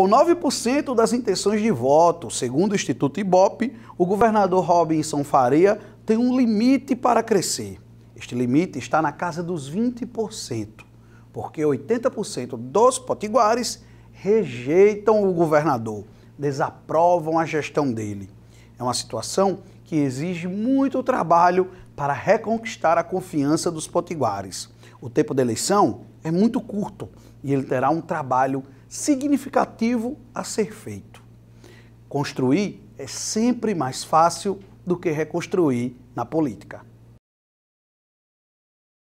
Com 9% das intenções de voto, segundo o Instituto Ibope, o governador Robinson Faria tem um limite para crescer. Este limite está na casa dos 20%, porque 80% dos potiguares rejeitam o governador, desaprovam a gestão dele. É uma situação que exige muito trabalho para reconquistar a confiança dos potiguares. O tempo da eleição é muito curto e ele terá um trabalho significativo a ser feito. Construir é sempre mais fácil do que reconstruir na política.